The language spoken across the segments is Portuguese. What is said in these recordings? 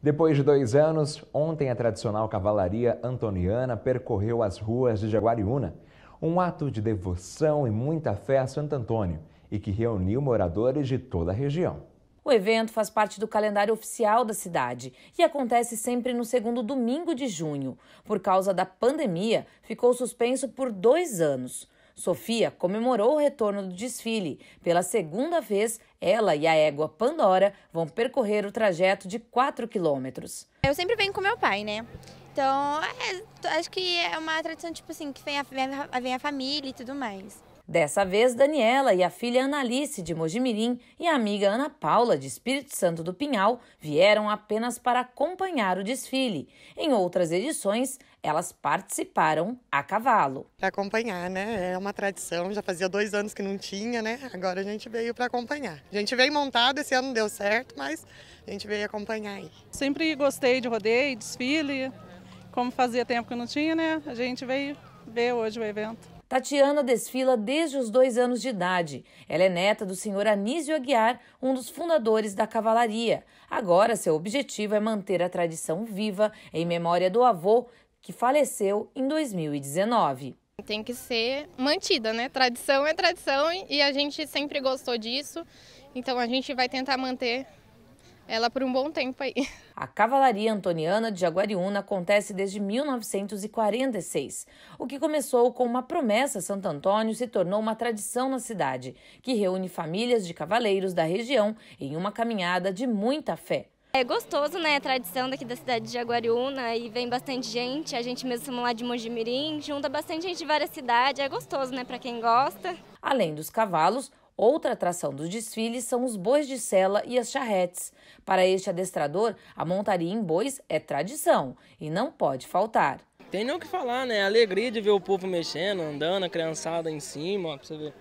Depois de dois anos, ontem a tradicional cavalaria antoniana percorreu as ruas de Jaguariúna. Um ato de devoção e muita fé a Santo Antônio e que reuniu moradores de toda a região. O evento faz parte do calendário oficial da cidade e acontece sempre no segundo domingo de junho. Por causa da pandemia, ficou suspenso por dois anos. Sofia comemorou o retorno do desfile. Pela segunda vez, ela e a égua Pandora vão percorrer o trajeto de 4 quilômetros. Eu sempre venho com meu pai, né? Então, é, acho que é uma tradição, tipo assim, que vem a, vem a família e tudo mais. Dessa vez, Daniela e a filha Analice de Mojimirim e a amiga Ana Paula de Espírito Santo do Pinhal vieram apenas para acompanhar o desfile. Em outras edições, elas participaram a cavalo. Para acompanhar, né? É uma tradição, já fazia dois anos que não tinha, né? Agora a gente veio para acompanhar. A gente veio montado, esse ano não deu certo, mas a gente veio acompanhar aí. Sempre gostei de rodeio, desfile. Como fazia tempo que não tinha, né? A gente veio ver hoje o evento. Tatiana desfila desde os dois anos de idade. Ela é neta do senhor Anísio Aguiar, um dos fundadores da cavalaria. Agora, seu objetivo é manter a tradição viva em memória do avô, que faleceu em 2019 tem que ser mantida, né? Tradição é tradição e a gente sempre gostou disso, então a gente vai tentar manter ela por um bom tempo aí. A Cavalaria Antoniana de Jaguariúna acontece desde 1946. O que começou com uma promessa a Santo Antônio se tornou uma tradição na cidade, que reúne famílias de cavaleiros da região em uma caminhada de muita fé. É gostoso, né? A tradição daqui da cidade de Jaguariúna e vem bastante gente. A gente mesmo somos lá de Mojimirim, junta bastante gente de várias cidades. É gostoso, né? Para quem gosta. Além dos cavalos, Outra atração dos desfiles são os bois de sela e as charretes. Para este adestrador, a montaria em bois é tradição e não pode faltar. Tem não o que falar, né? A alegria de ver o povo mexendo, andando, a criançada em cima, ó, pra você ver.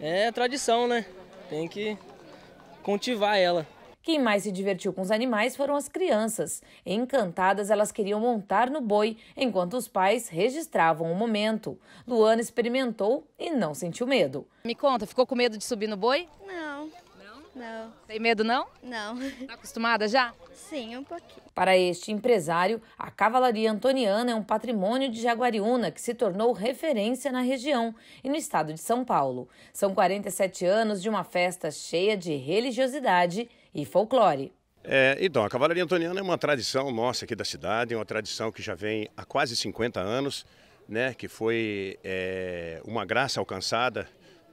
É tradição, né? Tem que cultivar ela. Quem mais se divertiu com os animais foram as crianças. Encantadas, elas queriam montar no boi, enquanto os pais registravam o momento. Luana experimentou e não sentiu medo. Me conta, ficou com medo de subir no boi? Não. Não? Não. Tem medo não? Não. Tá acostumada já? Sim, um pouquinho. Para este empresário, a Cavalaria Antoniana é um patrimônio de Jaguariúna que se tornou referência na região e no estado de São Paulo. São 47 anos de uma festa cheia de religiosidade e folclore. É, então, a Cavalaria Antoniana é uma tradição nossa aqui da cidade, é uma tradição que já vem há quase 50 anos, né, que foi é, uma graça alcançada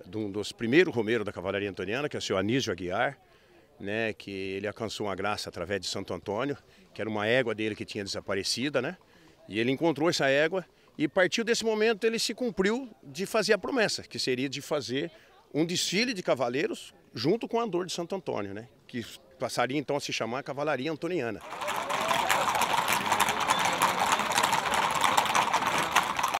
de um dos primeiros romeiros da Cavalaria Antoniana, que é o senhor Anísio Aguiar, né, que ele alcançou uma graça através de Santo Antônio, que era uma égua dele que tinha desaparecida, né, e ele encontrou essa égua e partiu desse momento ele se cumpriu de fazer a promessa, que seria de fazer um desfile de cavaleiros junto com a dor de Santo Antônio, né? que passaria então a se chamar Cavalaria Antoniana.